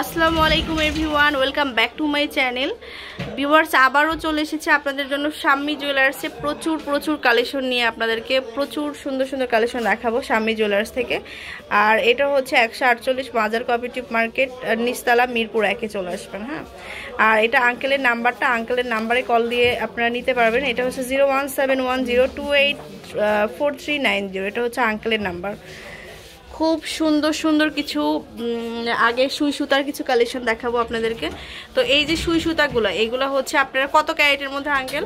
আসসালামু আলাইকুম everyone welcome back to my channel viewers আবারও চলে এসেছে আপনাদের জন্য সাম্মি জুয়েলার্সে প্রচুর প্রচুর কালেকশন নিয়ে আপনাদেরকে প্রচুর সুন্দর সুন্দর কালেকশন দেখাবো শাম্মী জুয়েলার্স থেকে আর এটা হচ্ছে একশো আটচল্লিশ বাজার কপিটিভ মার্কেট নিস্তালা মিরপুর একে চলে আসবেন হ্যাঁ আর এটা আঙ্কেলের নাম্বারটা আঙ্কেলের নাম্বারে কল দিয়ে আপনারা নিতে পারবেন এটা হচ্ছে zero one seven one zero two eight four three nine zero এটা হচ্ছে আঙ্কেলের নাম্বার খুব সুন্দর সুন্দর কিছু আগে সুই সুতার কিছু কালেকশন দেখাবো আপনাদেরকে তো এই যে সুই সুতাগুলো এইগুলো হচ্ছে আপনারা কত ক্যারেটের মধ্যে আঙ্কেল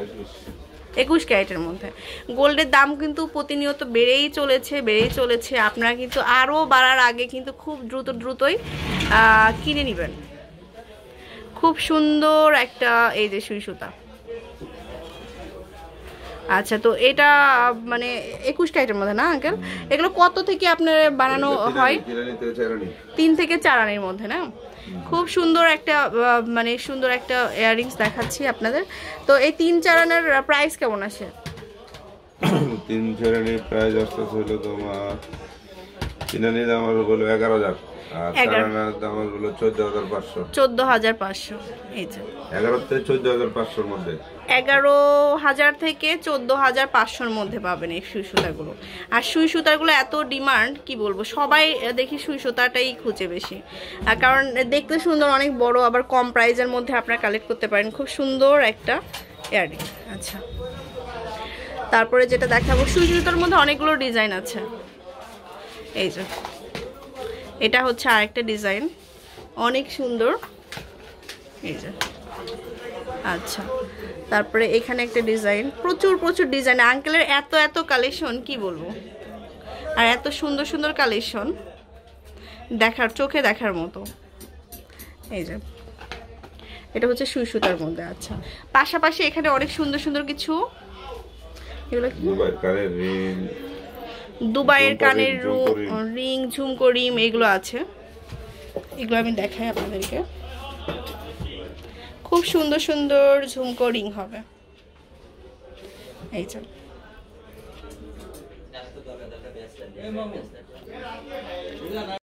একুশ ক্যারেটের মধ্যে গোল্ডের দাম কিন্তু প্রতিনিয়ত বেড়েই চলেছে বেড়েই চলেছে আপনারা কিন্তু আরও বাড়ার আগে কিন্তু খুব দ্রুত দ্রুতই কিনে নেবেন খুব সুন্দর একটা এই যে সুই সুতা আচ্ছা তো এটা মানে একুশটা আইটেমের মধ্যে না আঙ্কেল এগুলো কত থেকে আপনার বানানো হয় তিন থেকে চার আনের মধ্যে না খুব সুন্দর একটা মানে সুন্দর একটা ইয়াররিংস দেখাচ্ছি আপনাদের তো এই তিন চার আনের প্রাইস কেমন আছে তিন চার আনের প্রাইস আসতে তোমার চিনানির দাম হলো এগারো হাজার আর চারানার দাম হলো চোদ্দ হাজার পাঁচশো চোদ্দ হাজার পাঁচশো এই যে এগারো থেকে চোদ্দ হাজার পাঁচশোর মধ্যে এগারো হাজার থেকে চোদ্দ হাজার পাঁচশোর মধ্যে পাবেন এই সুই সুতাগুলো আর সুই সুতাগুলো এত ডিমান্ড কি বলবো সবাই দেখি সুই সুতাটাই খুঁজে বেশি কারণ দেখতে সুন্দর অনেক বড় আবার কম প্রাইজের মধ্যে আপনারা কালেক্ট করতে পারেন খুব সুন্দর একটা ইয়ারিং আচ্ছা তারপরে যেটা দেখাবো সুই সুতার মধ্যে অনেকগুলো ডিজাইন আছে এই যে এটা হচ্ছে আরেকটা ডিজাইন অনেক সুন্দর এই যে আচ্ছা তারপরে এখানে একটা ডিজাইন প্রচুর প্রচুর ডিজাইন আঙ্কেলের এত এত কালেকশন কি বলবো আর এত সুন্দর সুন্দর কালেকশন দেখার চোখে দেখার মতো এই যে এটা হচ্ছে সুই সুতার মধ্যে আচ্ছা পাশাপাশি এখানে অনেক সুন্দর সুন্দর কিছু এগুলো দুবাইয়ের কানের রিং ঝুমকো রিং এগুলো আছে এগুলো আমি দেখাই আপনাদেরকে খুব সুন্দর সুন্দর ঝুমকো রিং হবে এই চল